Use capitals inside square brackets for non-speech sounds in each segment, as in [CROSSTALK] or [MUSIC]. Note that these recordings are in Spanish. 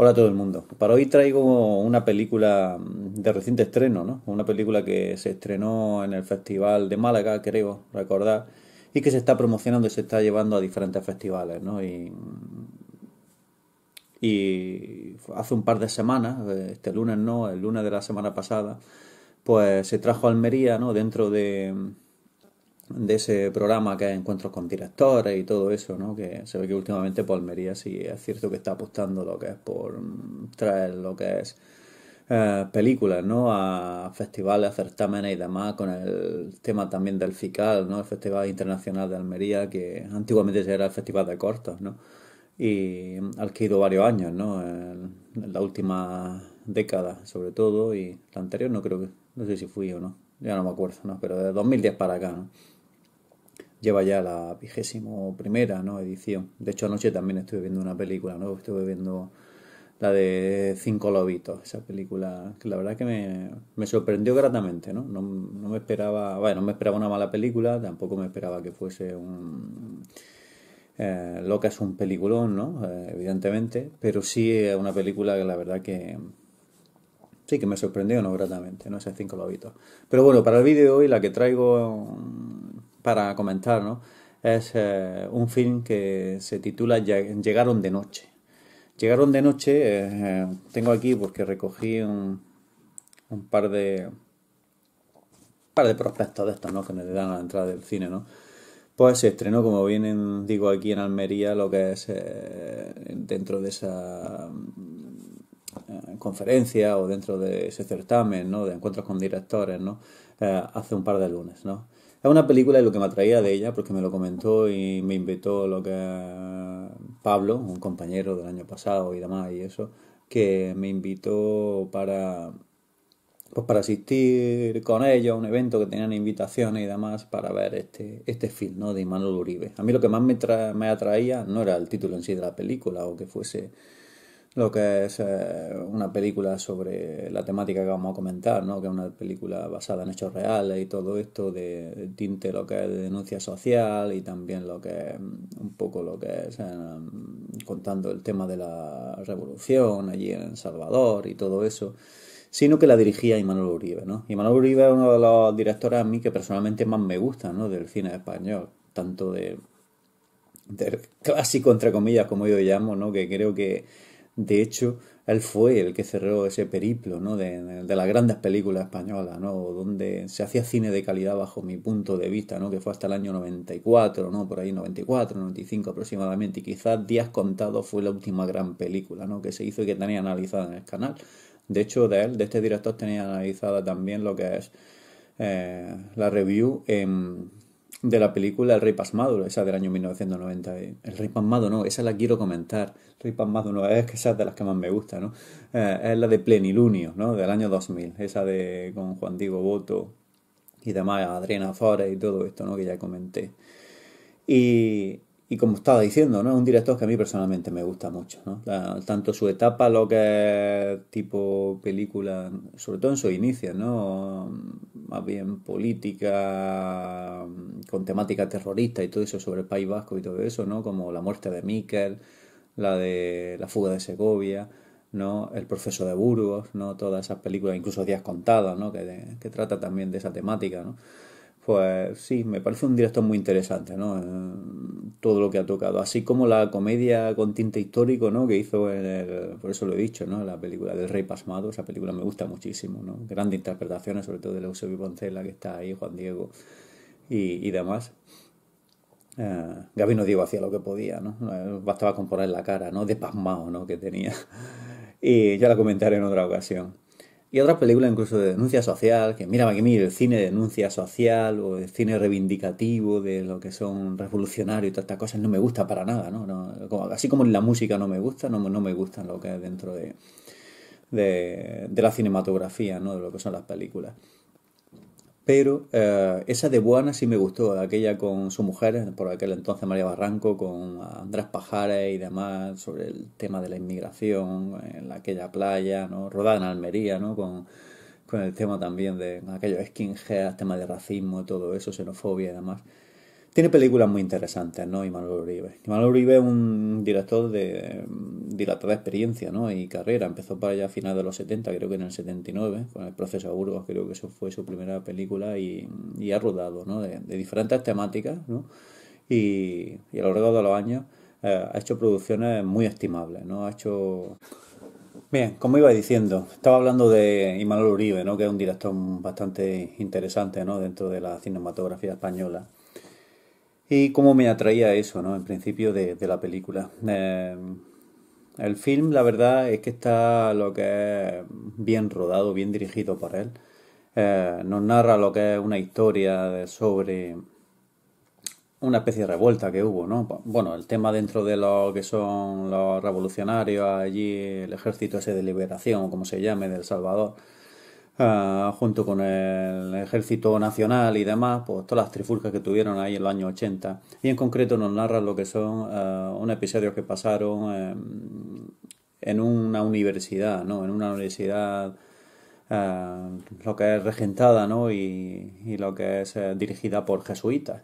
Hola a todo el mundo. Para hoy traigo una película de reciente estreno, ¿no? Una película que se estrenó en el Festival de Málaga, creo recordar, y que se está promocionando y se está llevando a diferentes festivales, ¿no? Y, y hace un par de semanas, este lunes no, el lunes de la semana pasada, pues se trajo a Almería, ¿no? Dentro de de ese programa que es encuentros con directores y todo eso, ¿no? Que se ve que últimamente Palmería sí es cierto que está apostando lo que es por mm, traer lo que es eh, películas, ¿no? A festivales, a certámenes y demás, con el tema también del FICAL, ¿no? El Festival Internacional de Almería, que antiguamente era el Festival de Cortos, ¿no? Y al que he ido varios años, ¿no? En, la última década, sobre todo, y la anterior no creo que, no sé si fui o no, ya no me acuerdo, ¿no? Pero de 2010 para acá, ¿no? lleva ya la vigésimo primera ¿no? edición. De hecho, anoche también estuve viendo una película, ¿no? Estuve viendo la de Cinco Lobitos, esa película que la verdad que me, sorprendió gratamente, ¿no? ¿no? me esperaba, bueno, no me esperaba una mala película, tampoco me esperaba que fuese un... Eh, que es un peliculón, ¿no? Eh, evidentemente, pero sí es una película que la verdad que... Sí, que me sorprendió, ¿no? Gratamente, ¿no? Esas cinco lobitos. Pero bueno, para el vídeo de hoy la que traigo para comentar, ¿no? Es eh, un film que se titula Llegaron de noche. Llegaron de noche, eh, eh, tengo aquí porque recogí un, par de par de prospectos de estos, ¿no? Que nos dan a la entrada del cine, ¿no? Pues se estrenó, como bien digo aquí en Almería, lo que es dentro de esa conferencia o dentro de ese certamen, ¿no? De encuentros con directores, ¿no? hace un par de lunes, ¿no? Es una película y lo que me atraía de ella, porque me lo comentó y me invitó lo que Pablo, un compañero del año pasado y demás y eso, que me invitó para pues para asistir con ellos a un evento que tenían invitaciones y demás para ver este, este film ¿no? de Immanuel Uribe. A mí lo que más me, me atraía no era el título en sí de la película o que fuese lo que es eh, una película sobre la temática que vamos a comentar, ¿no? que es una película basada en hechos reales y todo esto de, tinte lo que es denuncia social y también lo que es mm, un poco lo que es eh, mm, contando el tema de la revolución allí en El Salvador y todo eso sino que la dirigía Imanol Uribe, ¿no? Imanol Uribe es uno de los directores a mí que personalmente más me gusta ¿no? Del cine español, tanto de, de clásico, entre comillas, como yo llamo, ¿no? Que creo que de hecho, él fue el que cerró ese periplo ¿no? de, de, las grandes películas españolas, ¿no? donde se hacía cine de calidad bajo mi punto de vista, ¿no? que fue hasta el año 94, ¿no? por ahí 94, 95 aproximadamente, y quizás Días Contados fue la última gran película ¿no? que se hizo y que tenía analizada en el canal. De hecho, de él, de este director, tenía analizada también lo que es eh, la review en, de la película El Rey Pasmado, esa del año 1990. El Rey Pasmado no, esa la quiero comentar. El Rey Pasmado no, es que esa es de las que más me gusta, ¿no? Eh, es la de Plenilunio, ¿no? Del año 2000, esa de con Juan Diego Boto y demás, Adriana Fora y todo esto, ¿no? Que ya comenté. Y, y como estaba diciendo, ¿no? un director que a mí personalmente me gusta mucho, ¿no? tanto su etapa, lo que es tipo película, sobre todo en sus inicios, ¿no? Más bien política, con temática terrorista y todo eso sobre el País Vasco y todo eso, ¿no? Como La muerte de Miquel, la de La fuga de Segovia, ¿no? El proceso de Burgos, ¿no? Todas esas películas, incluso Días Contadas, ¿no? Que, que trata también de esa temática, ¿no? pues sí, me parece un director muy interesante, ¿no? Eh, todo lo que ha tocado, así como la comedia con tinte histórico, ¿no? Que hizo por eso lo he dicho, ¿no? La película del Rey Pasmado, esa película me gusta muchísimo, ¿no? Grandes interpretaciones, sobre todo de Eusebio Poncela, que está ahí, Juan Diego y, y demás. Eh, Gabino Diego hacía lo que podía, ¿no? Eh, bastaba con poner la cara, ¿no? De pasmado, ¿no? Que tenía. [LAUGHS] Y ya la comentaré en otra ocasión. Y otra película incluso de denuncia social, que mira, que el cine de denuncia social o el cine reivindicativo de lo que son revolucionarios y todas estas cosas, no me gusta para nada, ¿no? así como la música no me gusta, no, no me gusta lo que es dentro de, de la cinematografía, ¿no? De lo que son las películas. Pero eh, esa de Buena sí me gustó, aquella con su mujer, por aquel entonces María Barranco, con Andrés Pajares y demás, sobre el tema de la inmigración en aquella playa, ¿no? rodada en Almería, ¿no? con, con el tema también de aquellos skinheads, tema de racismo, todo eso, xenofobia y demás. Tiene películas muy interesantes, ¿no? Imanol Uribe. Imanol Uribe es un director de dilatada experiencia, ¿no? Y carrera. Empezó para allá a finales de los 70, creo que en el 79, con el proceso Burgos, creo que eso fue su primera película y, ha rodado, ¿no? De, diferentes temáticas, ¿no? Y, a lo largo de los años eh, ha hecho producciones muy estimables, ¿no? Ha hecho... Bien, como iba diciendo, estaba hablando de Imanol Uribe, ¿no? Que es un director bastante interesante, ¿no? Dentro de la cinematografía española y cómo me atraía eso, ¿no? En principio de, la película. Eh, el film, la verdad, es que está lo que es bien rodado, bien dirigido por él. Eh, nos narra lo que es una historia sobre una especie de revuelta que hubo, ¿no? Bueno, el tema dentro de lo que son los revolucionarios allí, el ejército ese de liberación, como se llame, del Salvador. Ah, junto con el ejército nacional y demás, pues todas las trifulcas que tuvieron ahí en los años 80. Y en concreto nos narra lo que son ah, un episodio que pasaron en una universidad, ¿no? En una universidad ah, lo que es regentada, ¿no? y lo que es eh, dirigida por jesuitas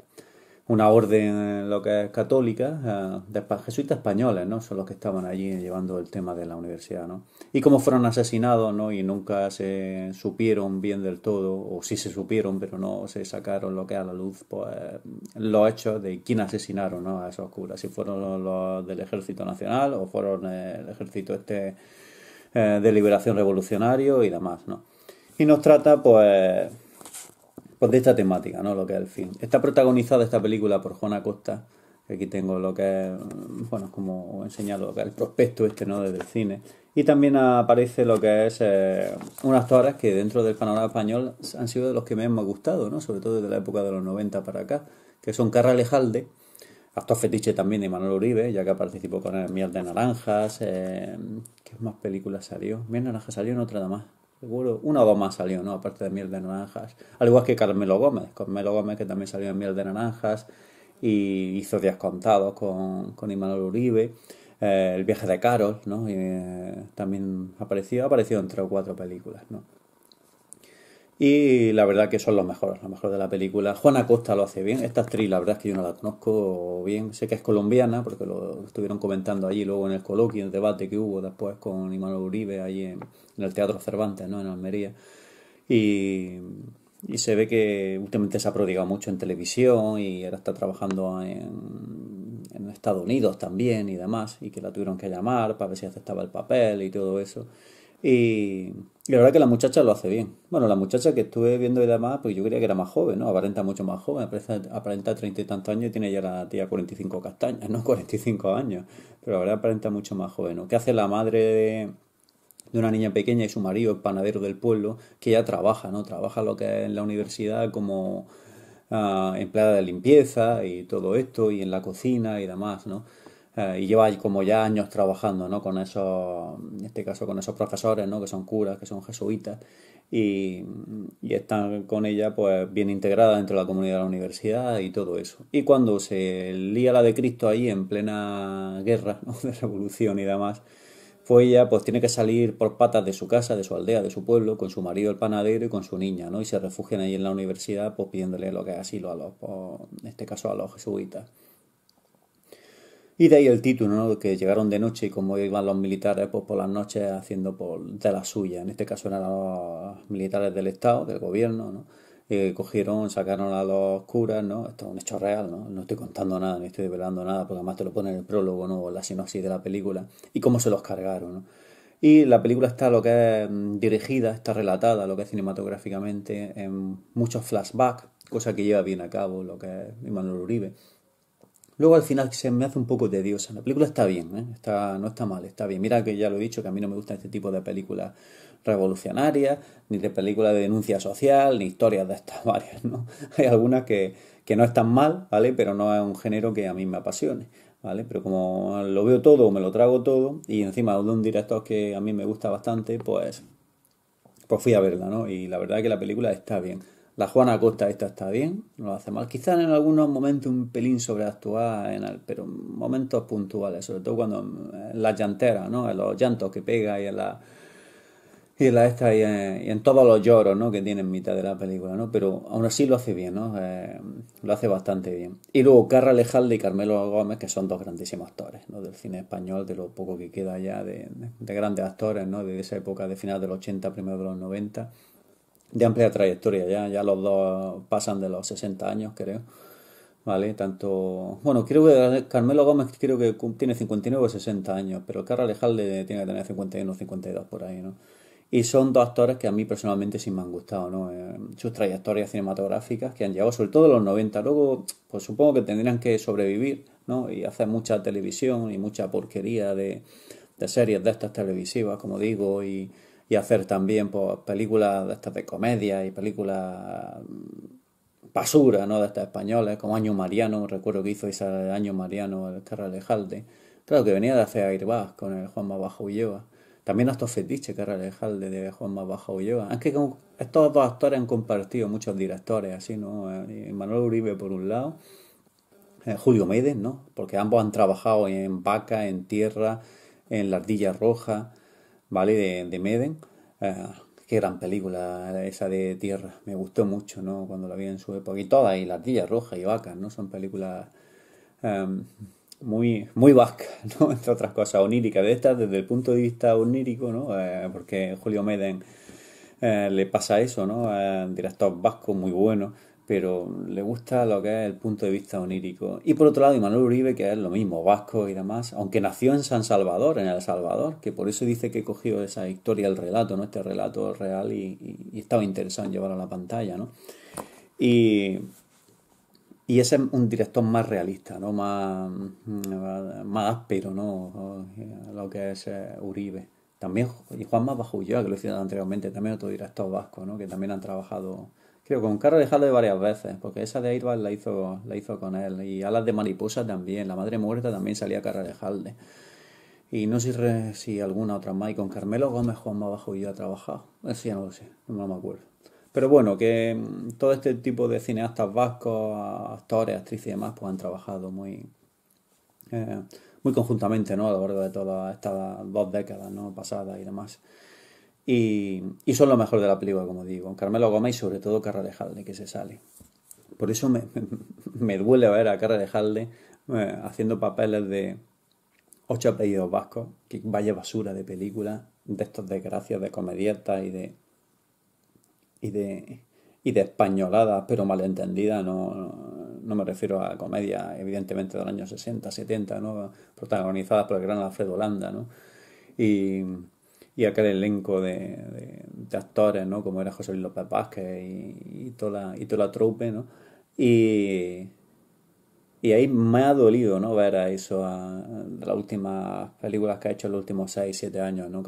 una orden eh, lo que es católica eh, de jesuitas españoles, ¿no? Son los que estaban allí llevando el tema de la universidad, ¿no? Y como fueron asesinados, ¿no? Y nunca se supieron bien del todo, o sí se supieron, pero no se sacaron lo que a la luz, pues los hechos de quién asesinaron, ¿no? A esos curas, si fueron los del Ejército Nacional o fueron eh, el Ejército este de Liberación Revolucionario y demás, ¿no? Y nos trata, pues pues de esta temática, ¿no? Lo que es el film. Está protagonizada esta película por Juana Costa, que aquí tengo lo que es, mm, bueno, como he enseñado, lo que es el prospecto este, ¿no? Desde el cine. Y también aparece lo que es eh, unas torres que dentro del panorama español han sido de los que me han gustado, ¿no? Sobre todo desde la época de los 90 para acá, que son Carra Alejalde, actor fetiche también de Manuel Uribe, ya que participó con el Miel de Naranjas, eh, ¿qué más películas salió? Miel de Naranjas salió en otra más, seguro. Una o dos más salió, ¿no? Aparte de miel de naranjas. Al igual que Carmelo Gómez. Carmelo Gómez que también salió en miel de naranjas y hizo días contados con, con Imanol Uribe. Eh, el viaje de Carol, ¿no? Y, eh, también apareció, apareció en tres o cuatro películas, ¿no? Y la verdad que son los mejores, los mejores de la película. Juana Costa lo hace bien. Esta actriz, la verdad es que yo no la conozco bien. Sé que es colombiana, porque lo estuvieron comentando allí luego en el coloquio, en el debate que hubo después con Imanol Uribe, allí en, el Teatro Cervantes, ¿no? En Almería. Y, se ve que últimamente se ha prodigado mucho en televisión y ahora está trabajando en, en Estados Unidos también y demás. Y que la tuvieron que llamar para ver si aceptaba el papel y todo eso. Y, la verdad que la muchacha lo hace bien. Bueno, la muchacha que estuve viendo y demás, pues yo creía que era más joven, ¿no? Aparenta mucho más joven, aparenta treinta y tantos años y tiene ya la tía cuarenta y cinco castañas, ¿no? [LAUGHS] Cuarenta y cinco años. Pero la verdad aparenta mucho más joven, ¿no? ¿Qué hace la madre de, una niña pequeña y su marido, el panadero del pueblo, que ya trabaja, ¿no? Trabaja lo que es en la universidad como ah, empleada de limpieza y todo esto, y en la cocina y demás, ¿no? Eh, y lleva como ya años trabajando con esos, en este caso con esos profesores, ¿no? que son curas, que son jesuitas, y, están con ella pues bien integrada dentro de la comunidad de la universidad y todo eso. Y cuando se lía la de Cristo ahí en plena guerra [LAUGHS] de revolución y demás, pues ella pues tiene que salir por patas de su casa, de su aldea, de su pueblo, con su marido el panadero y con su niña, ¿no? Y se refugian ahí en la universidad pues pidiéndole lo que es asilo a los, pues, en este caso a los jesuitas. Y de ahí el título, ¿no? Que llegaron de noche y como iban los militares pues, por las noches haciendo por, de la suya. En este caso eran los militares del Estado, del gobierno, ¿no? Eh, cogieron, sacaron a los curas, ¿no? Esto es un hecho real, ¿no? No estoy contando nada, ni estoy develando nada, porque además te lo pone en el prólogo, ¿no? la sinopsis de la película. Y cómo se los cargaron, Y la película está lo que es mm, dirigida, está relatada, lo que es cinematográficamente, en muchos flashbacks, cosa que lleva bien a cabo lo que es Manuel Uribe Luego al final se me hace un poco tediosa. La película está bien, ¿eh? está, no está mal, está bien. Mira que ya lo he dicho, que a mí no me gusta este tipo de películas revolucionarias, ni de películas de denuncia social, ni historias de estas [LAUGHS] varias. ¿no? Hay algunas que, que no están mal, ¿vale? Pero no es un género que a mí me apasione. ¿Vale? Pero como lo veo todo, me lo trago todo, y encima de un director que a mí me gusta bastante, pues, pues fui a verla, ¿no? Y la verdad que la película está bien. La Juana Costa esta está bien, no lo hace mal. Quizás en algunos momentos un pelín sobreactuada, en el, pero momentos puntuales, sobre todo cuando en las ¿no? En los llantos que pega y en la y la esta y en, todos los lloros ¿no? que tiene en mitad de la película, ¿no? Pero aún así lo hace bien, ¿no? Eh, lo hace bastante bien. Y luego Carra Lejalde y Carmelo Gómez, que son dos grandísimos actores, ¿no? Del cine español, de lo poco que queda ya de, de grandes actores, ¿no? De esa época de final del 80, primero de los 90 de amplia trayectoria, ya, ya los dos pasan de los 60 años, creo. Vale, tanto. Bueno, creo que Carmelo Gómez creo que tiene 59 o 60 años, pero Carra Lejalde tiene que tener 51 o 52 por ahí, ¿no? Y son dos actores que a mí personalmente sí me han gustado, ¿no? Eh, sus trayectorias cinematográficas que han llegado, sobre todo a los 90. Luego, pues supongo que tendrían que sobrevivir, ¿no? Y hacer mucha televisión y mucha porquería de, de series de estas televisivas, como digo, y, y hacer también pues, películas de estas de comedia y películas mm, basura, ¿no? De estas españoles, como Año Mariano, recuerdo que hizo de Año Mariano el Carralejalde. Claro que venía de hacer Airbag con el Juanma bajo Ulloa. También estos fetiches Carralejalde de Juan bajo Ulleva. Es que estos dos actores han compartido muchos directores, así, ¿no? Eh, Manuel Uribe por un lado, eh, Julio medes ¿no? Porque ambos han trabajado en Vaca, en Tierra, en La Ardilla Roja ¿vale? De, de Meden. Eh, qué gran película esa de Tierra. Me gustó mucho, ¿no? Cuando la vi en su época. Y todas, y Las Villas Rojas y Vacas, ¿no? Son películas em, muy, muy vascas, [LAUGHS] ¿no? Entre otras cosas, oníricas. De estas, desde el punto de vista onírico, ¿no? Eh, porque Julio Meden eh, le pasa eso, ¿no? director vasco muy bueno pero le gusta lo que es el punto de vista onírico. Y por otro lado, Manuel Uribe, que es lo mismo, vasco y demás, aunque nació en San Salvador, en El Salvador, que por eso dice que cogió esa historia, el relato, ¿no? este relato real, y, estaba interesado en llevarlo a la pantalla. ¿no? Y, y ese es un director más realista, ¿no? más, más áspero, ¿no? lo que es eh, Uribe. También Juanma Bajulloa, que lo he citado anteriormente, también otro director vasco, ¿no? que también han trabajado Creo con Carro de Halde varias veces, porque esa de Airbag la hizo, la hizo con él. Y Alas de Mariposa también, La Madre Muerta también salía Carra de Halde. Y no sé si, alguna otra más. Y con Carmelo Gómez, Juan Bajo y yo ha trabajado. Eso no sé, no me acuerdo. Pero bueno, que mm, todo este tipo de cineastas vascos, actores, actrices y demás, pues han trabajado muy, eh, muy conjuntamente, ¿no? A lo largo de todas estas dos décadas, ¿no? Pasadas y demás. Y, son lo mejor de la película, como digo. Carmelo Gómez y sobre todo Carra de que se sale. Por eso me, [LAUGHS] me, duele ver a Carra de eh, haciendo papeles de ocho apellidos vascos, que vaya basura de película, de estos desgracias de comedieta y de. y de. y de españoladas, pero malentendidas, no, no, me refiero a comedia evidentemente, del año 60, 70, ¿no? protagonizadas por el gran Alfredo Landa, ¿no? Y y aquel elenco de, actores, ¿no? Como era José Luis López Vázquez y, toda, la, y ¿no? Y, y ahí me ha dolido, ¿no? Ver a eso, a, las últimas películas que ha hecho en los últimos 6, 7 años, ¿no?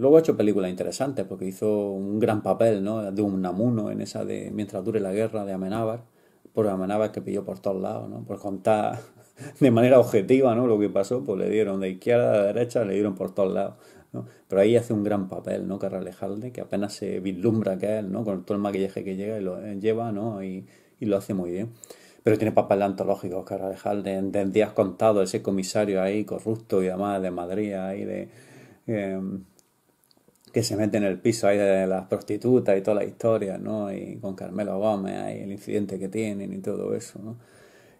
Luego ha hecho películas interesantes porque hizo un gran papel, ¿no? De un namuno en esa de Mientras dure la guerra de Amenábar. Por Amenábar que pilló por todos lados, ¿no? Por contar [LAUGHS] de manera objetiva, ¿no? Lo que pasó, pues le dieron de izquierda a derecha, le dieron por todos lados. Pero ahí hace un gran papel, ¿no? Carra que apenas se vislumbra que él, ¿no? Con todo el maquillaje que llega y lo eh, lleva, ¿no? Y, lo hace muy bien. Pero tiene papel antológico, Carra de días contados, ese comisario ahí corrupto y demás de Madrid, ahí de... Em, que se mete en el piso ahí de las prostitutas y toda la historia, ¿no? Y con Carmelo Gómez ahí, el incidente que tienen y todo eso, ¿no?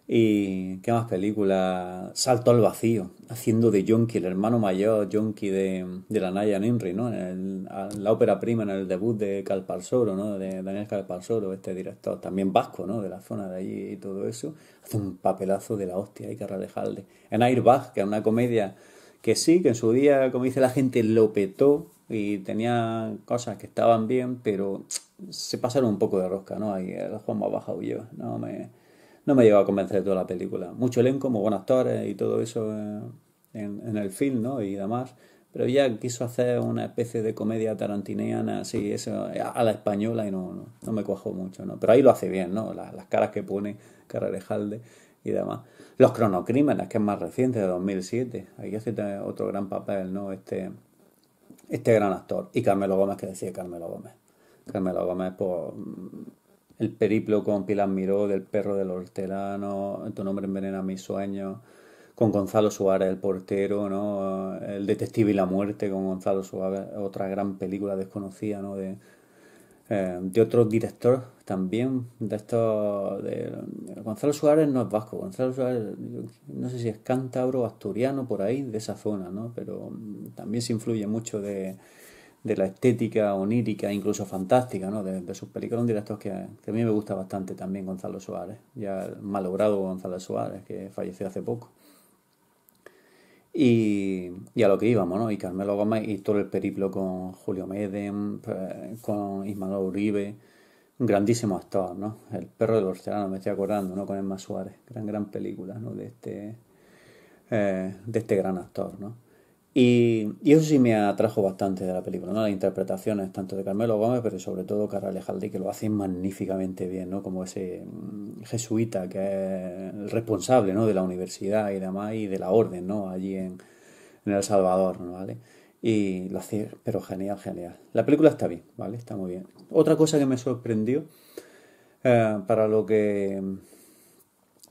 ¿Y qué más película? Salto al vacío, haciendo de Jonky, el hermano mayor Yonki de, de la Naya Henry, ¿no? En la ópera prima, en el debut de Calparsoro, ¿no? De Daniel Calparsoro, este director, también vasco, ¿no? De la zona de allí y todo eso. Hace un papelazo de la hostia, hay que En Airbag, que es una comedia que sí, que en su día, como dice la gente, lo petó y tenía cosas que estaban bien, pero se pasaron un poco de rosca, ¿no? Ahí el Juan y huyó, no me no me lleva a convencer de toda la película. Mucho elenco, muy buenos actores y todo eso eh, en, el film, ¿no? Y demás. Pero ya quiso hacer una especie de comedia tarantiniana, así, eso, a la española y no, no, me cuajó mucho, ¿no? Pero ahí lo hace bien, ¿no? las, caras que pone Carrerejalde y demás. Los cronocrímenes, que es más reciente, de 2007. Ahí hace otro gran papel, ¿no? Este, este gran actor. Y Carmelo Gómez, que decía Carmelo Gómez. Carmelo Gómez, pues el periplo con Pilar Miró, del perro del hortelano, Tu nombre envenena mis sueños, con Gonzalo Suárez, el portero, ¿no? El detective y la muerte con Gonzalo Suárez, otra gran película desconocida, ¿no? De, eh, de otro director también, de estos... De, Gonzalo Suárez no es vasco, Gonzalo Suárez no sé si es cántabro, asturiano, por ahí, de esa zona, ¿no? Pero también se influye mucho de de la estética onírica, incluso fantástica, ¿no? de, sus películas un que, que, a mí me gusta bastante también Gonzalo Suárez, ya malogrado Gonzalo Suárez, que falleció hace poco. Y, a lo que íbamos, ¿no? Y Carmelo Gómez y todo el periplo con Julio Medem, pues, con Ismael Uribe, un grandísimo actor, ¿no? El perro del hortelano, me estoy acordando, ¿no? Con Emma Suárez, gran, gran película, ¿no? De este, eh, de este gran actor, ¿no? Y, eso sí me atrajo bastante de la película, ¿no? Las interpretaciones tanto de Carmelo Gómez, pero sobre todo Carla Jaldí, que lo hacen magníficamente bien, ¿no? Como ese mm, jesuita que es responsable, ¿no? De la universidad y demás y de la orden, ¿no? Allí en, El Salvador, ¿no? ¿Vale? Y lo hace, pero genial, genial. La película está bien, ¿vale? Está muy bien. Otra cosa que me sorprendió, eh, para lo que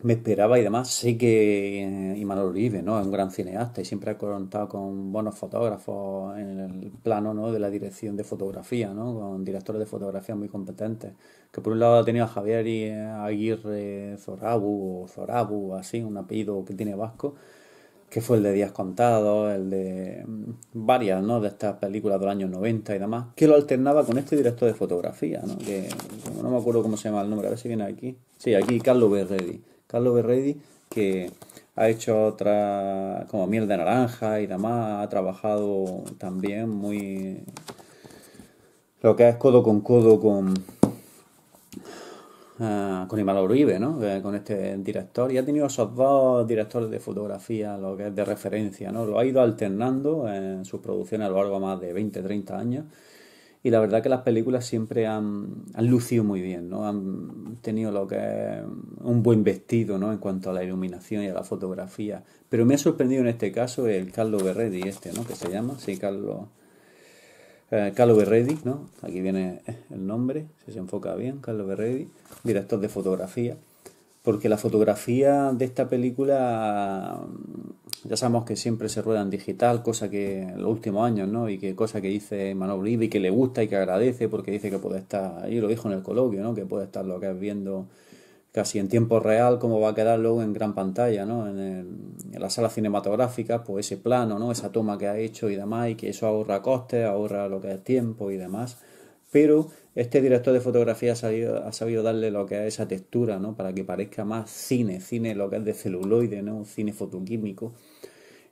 me esperaba y demás. Sé que Imanol Uribe ¿no? es un gran cineasta y siempre ha contado con buenos fotógrafos en el plano ¿no? de la dirección de fotografía, ¿no? con directores de fotografía muy competentes. Que por un lado ha tenido a Javier y Aguirre Zorabu o Zorabu, así, un apellido que tiene vasco que fue el de Días Contados, el de mm, varias ¿no? de estas películas del los años 90 y demás, que lo alternaba con este director de fotografía, ¿no? que no me acuerdo cómo se llama el nombre, a ver si viene aquí. Sí, aquí Carlos Berredi. Carlos Berredi, que ha hecho otra como miel de naranja y demás, ha trabajado también muy lo que es codo con codo con ah, con Imanol Uribe, ¿no? Con este director y ha tenido esos dos directores de fotografía, lo que es de referencia, ¿no? Lo ha ido alternando en sus producciones a lo largo de más de 20, 30 años y la verdad que las películas siempre han, lucido muy bien, ¿no? Han tenido lo que es un buen vestido, ¿no? En cuanto a la iluminación y a la fotografía. Pero me ha sorprendido en este caso el Carlo Berredi este, ¿no? Que se llama, sí, Carlo... Eh, Carlo Berredi, ¿no? Aquí viene el nombre, si se enfoca bien, Carlo Berredi, director de fotografía. Porque la fotografía de esta película ya sabemos que siempre se rueda en digital, cosa que en los últimos años, ¿no? Y que cosa que dice Manuel Uribe y que le gusta y que agradece porque dice que puede estar, y lo dijo en el coloquio, ¿no? Que puede estar lo que es viendo casi en tiempo real cómo va a quedar luego en gran pantalla, ¿no? En, la en cinematográfica, pues ese plano, ¿no? Esa toma que ha hecho y demás y que eso ahorra costes, ahorra lo que es tiempo y demás pero este director de fotografía ha sabido, darle lo que es esa textura, ¿no? Para que parezca más cine, cine lo que es de celuloide, ¿no? Cine fotoquímico.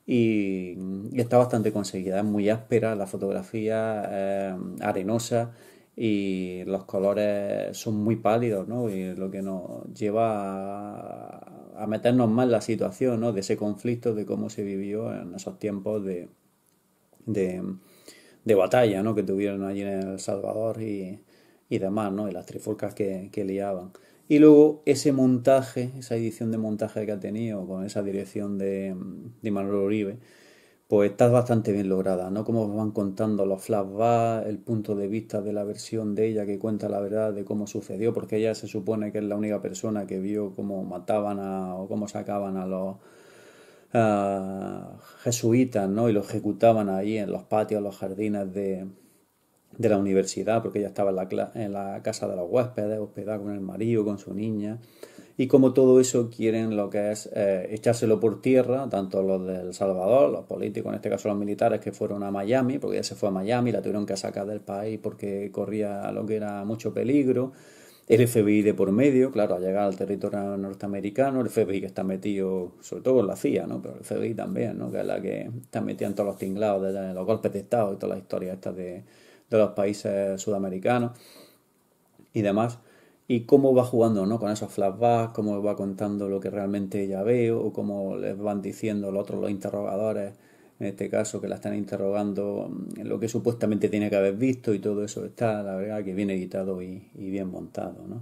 Y, está bastante conseguida, es muy áspera, la fotografía eh, arenosa y los colores son muy pálidos, ¿no? Y lo que nos lleva a, meternos más en la situación, ¿no? De ese conflicto, de cómo se vivió en esos tiempos de de batalla ¿no? que tuvieron allí en El Salvador y, y demás, ¿no? y las trifulcas que, liaban. Y luego ese montaje, esa edición de montaje que ha tenido con esa dirección de, de Manuel Uribe, pues está bastante bien lograda, ¿no? Como van contando los flashbacks, el punto de vista de la versión de ella que cuenta la verdad de cómo sucedió, porque ella se supone que es la única persona que vio cómo mataban a, o cómo sacaban a los jesuitas, ¿no? Y lo ejecutaban ahí en los patios, los jardines de, de la universidad, porque ella estaba en la, la, casa de los huéspedes, hospedada con el marido, con su niña. Y como todo eso quieren lo que es eh, echárselo por tierra, tanto los del Salvador, los políticos, en este caso los militares que fueron a Miami, porque ella se fue a Miami, la tuvieron que sacar del país porque corría lo que era mucho peligro el FBI de por medio, claro, ha llegado al territorio norteamericano, el FBI que está metido, sobre todo en la CIA, ¿no? Pero el FBI también, ¿no? Que es la que está metida en todos los tinglados, de los golpes de Estado y todas las historias estas de, los países sudamericanos y demás. Y cómo va jugando, ¿no? Con esos flashbacks, cómo va contando lo que realmente ella ve o cómo les van diciendo los otros, los interrogadores, en este caso que la están interrogando en mm, lo que supuestamente tiene que haber visto y todo eso está, la verdad, que bien editado y, bien montado, ¿no?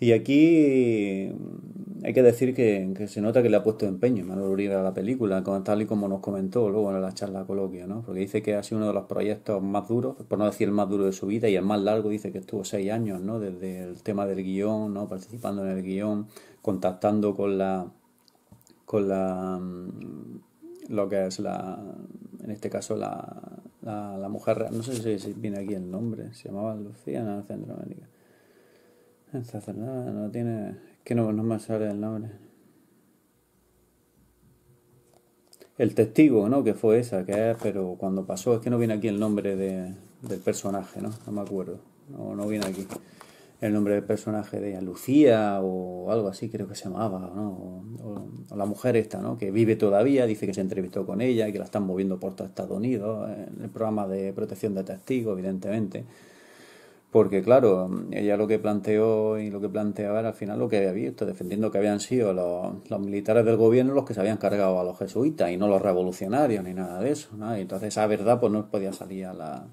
Y aquí mm, hay que decir que, se nota que le ha puesto empeño Manuel Uribe a la película, tal y como nos comentó luego en la charla coloquio, ¿no? Porque dice que ha sido uno de los proyectos más duros, por no decir el más duro de su vida y el más largo, dice que estuvo seis años, ¿no? Desde el tema del guión, ¿no? Participando en el guión, contactando con la con la mm, lo que es la, en este caso la, la, mujer no sé si, si, viene aquí el nombre, se llamaba Lucía en no, Centroamérica. no tiene, que no, no me sale el nombre. El testigo, ¿no? Que fue esa, que es, pero cuando pasó, es que no viene aquí el nombre de, del personaje, ¿no? No me acuerdo, no, no viene aquí el nombre del personaje de Lucía o algo así, creo que se llamaba, o, la mujer esta, ¿no? que vive todavía, dice que se entrevistó con ella y que la están moviendo por todo Estados Unidos, en el programa de protección de testigos, evidentemente. Porque claro, ella lo que planteó y lo que planteaba era al final lo que había visto, defendiendo que habían sido los, militares del gobierno los que se habían cargado a los jesuitas y no los revolucionarios ni nada de eso. ¿no? Y entonces esa verdad pues no podía salir a la,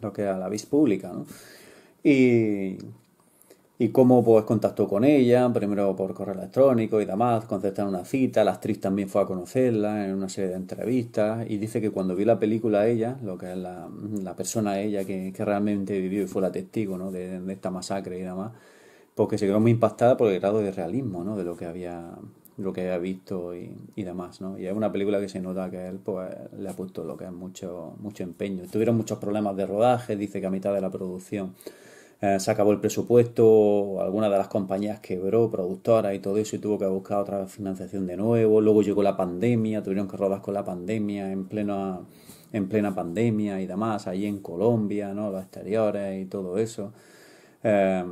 lo que a la vis pública. ¿no? y, y cómo pues contactó con ella, primero por correo electrónico y demás, concertaron una cita, la actriz también fue a conocerla en una serie de entrevistas y dice que cuando vio la película ella, lo que es la, la persona ella que, que, realmente vivió y fue la testigo ¿no? de, esta masacre y demás, porque pues se quedó muy impactada por el grado de realismo ¿no? de lo que había lo que había visto y, y demás, ¿no? Y es una película que se nota que él pues, le ha puesto lo que es mucho, mucho empeño. Tuvieron muchos problemas de rodaje, dice que a mitad de la producción eh, se acabó el presupuesto, alguna de las compañías quebró, productoras y todo eso, y tuvo que buscar otra financiación de nuevo. Luego llegó la pandemia, tuvieron que rodar con la pandemia en plena, en plena pandemia y demás, ahí en Colombia, ¿no? los exteriores y todo eso. Eh,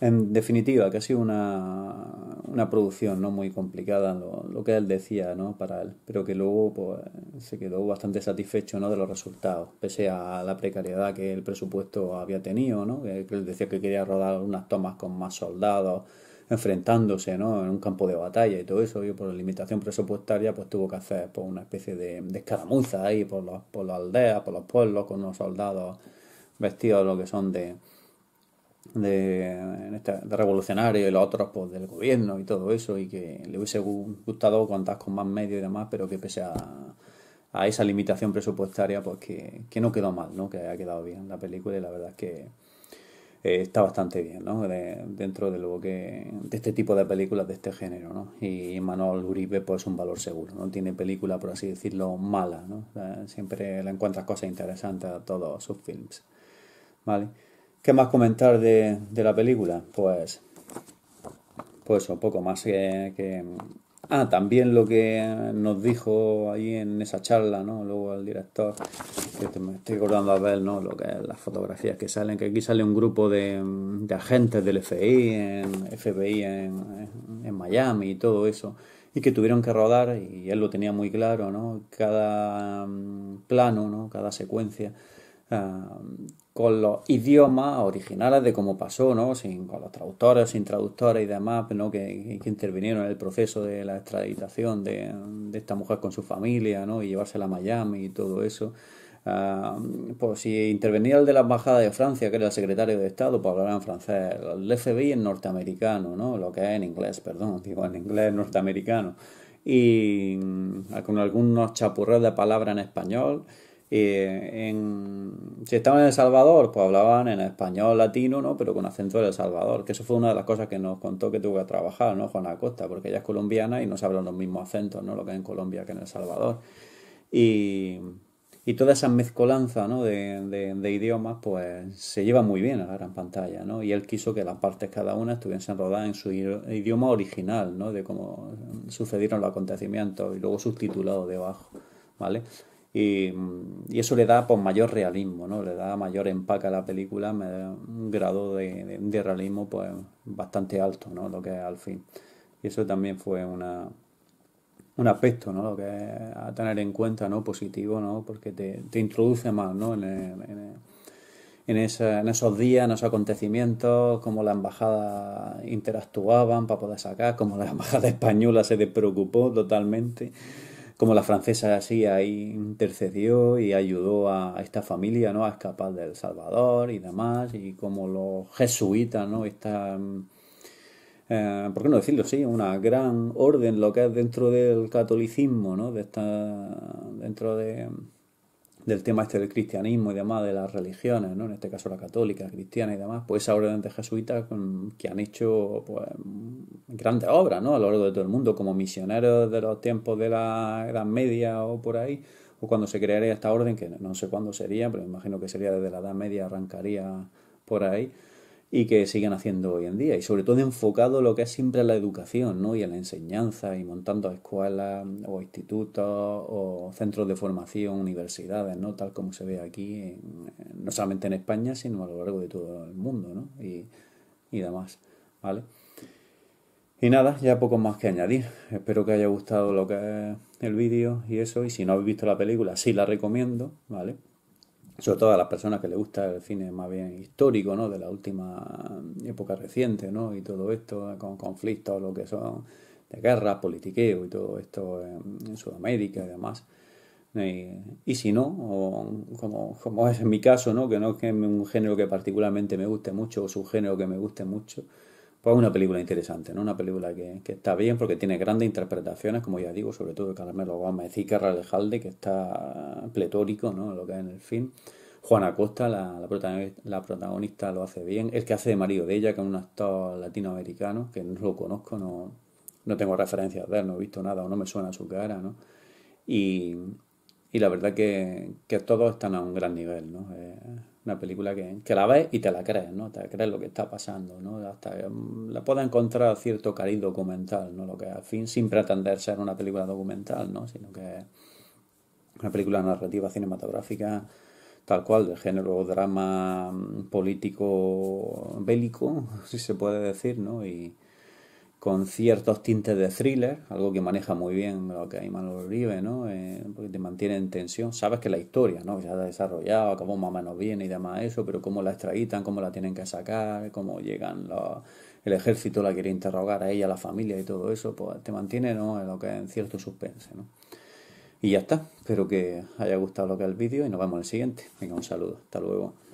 en definitiva, que ha sido una, una producción no muy complicada, lo, que él decía ¿no? para él, pero que luego pues, se quedó bastante satisfecho ¿no? de los resultados, pese a la precariedad que el presupuesto había tenido, ¿no? que, él decía que quería rodar unas tomas con más soldados, enfrentándose ¿no? en un campo de batalla y todo eso, y por la limitación presupuestaria, pues tuvo que hacer pues, una especie de, escaramuza ahí por, por las aldeas, por los pueblos, con unos soldados vestidos lo que son de, de, de revolucionario y los otros pues, del gobierno y todo eso, y que le hubiese gustado contar con más medios y demás, pero que pese a, a esa limitación presupuestaria, pues que, no quedó mal, ¿no? que ha quedado bien la película y la verdad es que eh, está bastante bien ¿no? dentro de lo que de este tipo de películas de este género. ¿no? Y Manuel Uribe pues, es un valor seguro, no tiene película, por así decirlo, mala. ¿no? siempre le encuentras cosas interesantes a todos sus films. ¿vale? ¿Qué más comentar de, la película? Pues, pues un poco más que, Ah, también lo que nos dijo ahí en esa charla, ¿no? Luego el director, me estoy acordando a ver, ¿no? Lo que las fotografías que salen, que aquí sale un grupo de, agentes del FBI, en, FBI en, Miami y todo eso, y que tuvieron que rodar, y él lo tenía muy claro, ¿no? Cada mm, plano, ¿no? Cada secuencia. Ah, con los idiomas originales de cómo pasó, ¿no? Sin, con los traductores, sin traductores y demás, ¿no? Que, intervinieron en el proceso de la extraditación de, esta mujer con su familia, ¿no? Y llevársela a Miami y todo eso. Ah, pues si intervenía el de la Embajada de Francia, que era el secretario de Estado, pues hablar en francés. El FBI en norteamericano, ¿no? Lo que es en inglés, perdón, [LAUGHS] digo en inglés norteamericano. Y mm, con algunos chapurros de palabra en español y eh, en, si estaban en El Salvador, pues hablaban en español latino, ¿no? Pero con acento de El Salvador, que eso fue una de las cosas que nos contó que tuvo que trabajar, ¿no? Juana Acosta, porque ella es colombiana y no se hablan los mismos acentos, ¿no? Lo que hay en Colombia que en El Salvador. Y, y toda esa mezcolanza, ¿no? de, de, idiomas, pues se lleva muy bien a la gran pantalla, ¿no? Y él quiso que las partes cada una estuviesen rodadas en su idioma original, ¿no? De cómo sucedieron los acontecimientos y luego subtitulado debajo, ¿vale? Y, eso le da pues, mayor realismo, ¿no? Le da mayor empaque a la película, un grado de, realismo pues, bastante alto, ¿no? Lo que al fin. Y eso también fue una, un aspecto, ¿no? Lo que a tener en cuenta, ¿no? Positivo, ¿no? Porque te, te introduce más, ¿no? En, en, en, esos días, en esos acontecimientos, cómo la embajada interactuaban para poder sacar, cómo la embajada [LAUGHS] española se despreocupó totalmente como la francesa así ahí intercedió y ayudó a, esta familia ¿no? a escapar del Salvador y demás, y como los jesuitas, ¿no? Esta, mm, eh, ¿por qué no decirlo así? Una gran orden, lo que es dentro del catolicismo, ¿no? De esta, dentro de del tema este del cristianismo y demás, de las religiones, ¿no? en este caso la católica, cristiana y demás, pues esa orden de jesuitas que han hecho pues, grandes obras ¿no? a lo largo de todo el mundo, como misioneros de los tiempos de la Edad Media o por ahí, o cuando se crearía esta orden, que no sé cuándo sería, pero me imagino que sería desde la Edad Media, arrancaría por ahí y que siguen haciendo hoy en día. Y sobre todo enfocado lo que es siempre la educación ¿no? y la enseñanza y montando escuelas o institutos o centros de formación, universidades, ¿no? tal como se ve aquí, no solamente en España, sino a lo largo de todo el mundo ¿no? y, demás. ¿vale? Y nada, ya poco más que añadir. Espero que haya gustado lo que es el vídeo y eso. Y si no habéis visto la película, sí la recomiendo, ¿vale? sobre todo a las personas que les gusta el cine más bien histórico, ¿no? De la última época reciente, ¿no? Y todo esto con conflictos, lo que son de guerra, politiqueo y todo esto en, Sudamérica y demás. Eh, y, si no, como, como, es en mi caso, ¿no? Que no es un género que particularmente me guste mucho o subgénero que me guste mucho, pues una película interesante, ¿no? Una película que, está bien porque tiene grandes interpretaciones, como ya digo, sobre todo Carmelo Gómez y Carla que está pletórico, ¿no? Lo que hay en el film. Juana Costa, la, protagonista, lo hace bien. El que hace de marido de ella, que es un actor latinoamericano, que no lo conozco, no, no tengo referencias de él, no he visto nada o no me suena su cara, ¿no? Y, y la verdad que, que todos están a un gran nivel, ¿no? una película que, que, la ves y te la crees, ¿no? Te crees lo que está pasando, ¿no? Hasta mm, la puede encontrar cierto cariz documental, ¿no? Lo que al fin, sin pretender ser una película documental, ¿no? Sino que una película narrativa cinematográfica tal cual, del género drama mm, político bélico, [LAUGHS] si se puede decir, ¿no? Y, con ciertos tintes de thriller, algo que maneja muy bien lo que hay Manuel Uribe, ¿no? Eh, porque te mantiene en tensión. Sabes que la historia, ¿no? Ya ha desarrollado, cómo mamá nos viene y demás eso, pero cómo la extraditan, cómo la tienen que sacar, cómo llegan los el ejército la quiere interrogar a ella, a la familia y todo eso, pues te mantiene ¿no? en lo que en cierto suspense. Y ya está, espero que haya gustado lo que es el vídeo y nos vemos en el siguiente. Venga, un saludo, hasta luego.